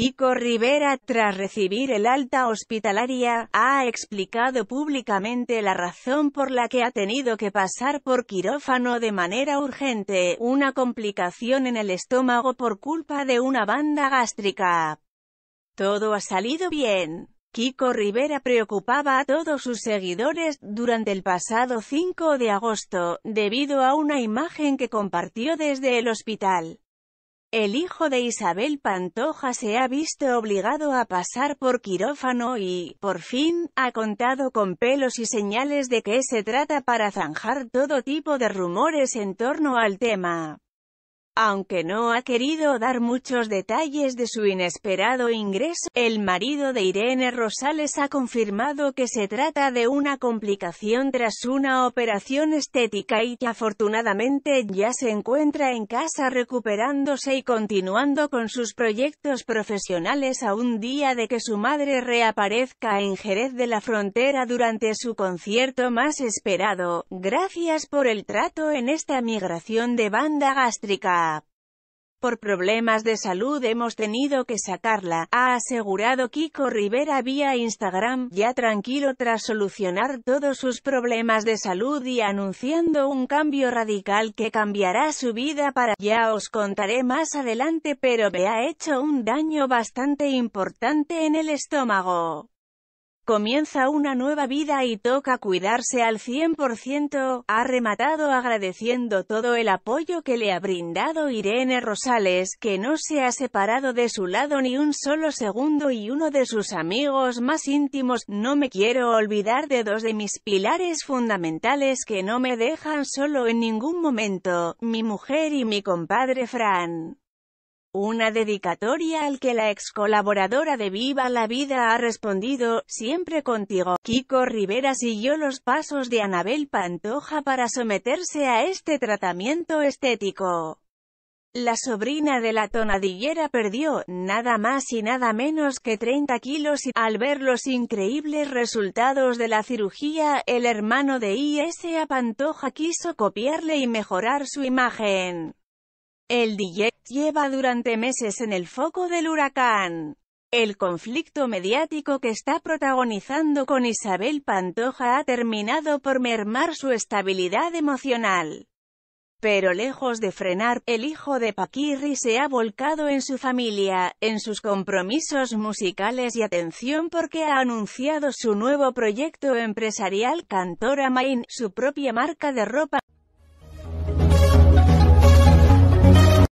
Kiko Rivera, tras recibir el alta hospitalaria, ha explicado públicamente la razón por la que ha tenido que pasar por quirófano de manera urgente, una complicación en el estómago por culpa de una banda gástrica. Todo ha salido bien. Kiko Rivera preocupaba a todos sus seguidores durante el pasado 5 de agosto, debido a una imagen que compartió desde el hospital. El hijo de Isabel Pantoja se ha visto obligado a pasar por quirófano y, por fin, ha contado con pelos y señales de que se trata para zanjar todo tipo de rumores en torno al tema. Aunque no ha querido dar muchos detalles de su inesperado ingreso, el marido de Irene Rosales ha confirmado que se trata de una complicación tras una operación estética y que afortunadamente ya se encuentra en casa recuperándose y continuando con sus proyectos profesionales a un día de que su madre reaparezca en Jerez de la Frontera durante su concierto más esperado. Gracias por el trato en esta migración de banda gástrica. Por problemas de salud hemos tenido que sacarla, ha asegurado Kiko Rivera vía Instagram, ya tranquilo tras solucionar todos sus problemas de salud y anunciando un cambio radical que cambiará su vida para ya os contaré más adelante pero me ha hecho un daño bastante importante en el estómago. Comienza una nueva vida y toca cuidarse al 100%, ha rematado agradeciendo todo el apoyo que le ha brindado Irene Rosales, que no se ha separado de su lado ni un solo segundo y uno de sus amigos más íntimos, no me quiero olvidar de dos de mis pilares fundamentales que no me dejan solo en ningún momento, mi mujer y mi compadre Fran. Una dedicatoria al que la ex colaboradora de Viva la Vida ha respondido, siempre contigo. Kiko Rivera siguió los pasos de Anabel Pantoja para someterse a este tratamiento estético. La sobrina de la tonadillera perdió, nada más y nada menos que 30 kilos y, al ver los increíbles resultados de la cirugía, el hermano de I.S.A. Pantoja quiso copiarle y mejorar su imagen. El DJ lleva durante meses en el foco del huracán. El conflicto mediático que está protagonizando con Isabel Pantoja ha terminado por mermar su estabilidad emocional. Pero lejos de frenar, el hijo de Paquirri se ha volcado en su familia, en sus compromisos musicales y atención porque ha anunciado su nuevo proyecto empresarial Cantora Main, su propia marca de ropa.